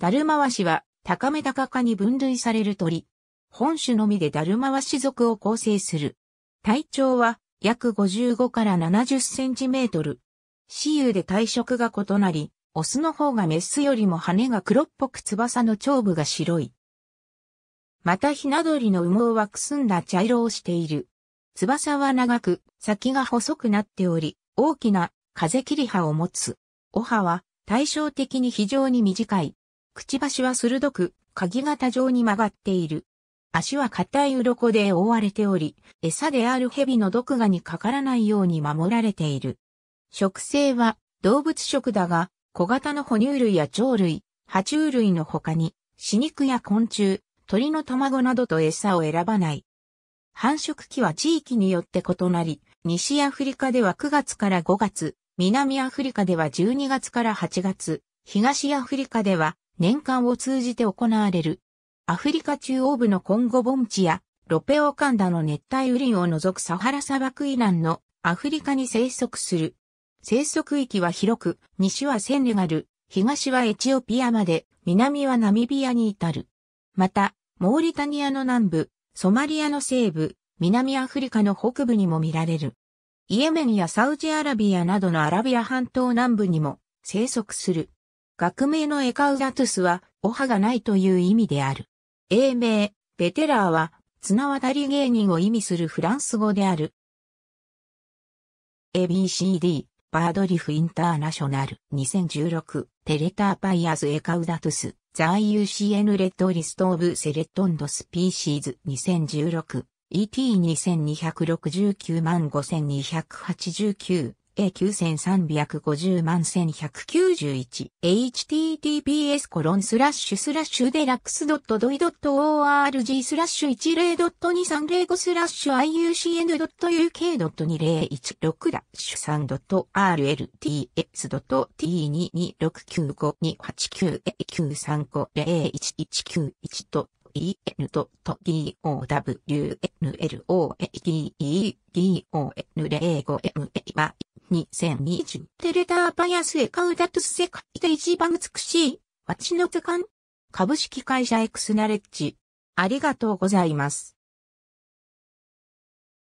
ダルマワシは、高め高かに分類される鳥。本種のみでダルマワシ属を構成する。体長は、約55から70センチメートル。雌雄で体色が異なり、オスの方がメスよりも羽が黒っぽく翼の頂部が白い。またひな鳥の羽毛はくすんだ茶色をしている。翼は長く、先が細くなっており、大きな風切り葉を持つ。お葉は対照的に非常に短い。くちばしは鋭く、鍵型状に曲がっている。足は硬い鱗で覆われており、餌である蛇の毒牙にかからないように守られている。食性は動物食だが、小型の哺乳類や鳥類、爬虫類の他に、死肉や昆虫、鳥の卵などと餌を選ばない。繁殖期は地域によって異なり、西アフリカでは9月から5月、南アフリカでは12月から8月、東アフリカでは年間を通じて行われる。アフリカ中央部のコンゴ盆地やロペオカンダの熱帯雨林を除くサハラ砂漠以南のアフリカに生息する。生息域は広く、西はセネガル、東はエチオピアまで、南はナミビアに至る。また、モーリタニアの南部、ソマリアの西部、南アフリカの北部にも見られる。イエメンやサウジアラビアなどのアラビア半島南部にも生息する。学名のエカウラトゥスは、お歯がないという意味である。英名、ベテラーは、綱渡り芸人を意味するフランス語である。ABCD、バードリフインターナショナル、2016、テレターパイアズエカウダトゥス、ザ i ーエヌ・レッドリストオブセレットンドスピーシーズ、2016、ET2269 万5289、9350万1191 https コロンスラッシュスラッシュデラックスドットドイドット org スラッシュ10ドット2305スラッシュ iucn ドット uk ドット2016ッ3ドット rlts ドット t22695289893501191 と en と download e d o n 0 5 m a 2020テレターパアスエカウダトゥス世界で一番美しい、私の図鑑株式会社エクスナレッジ。ありがとうございます。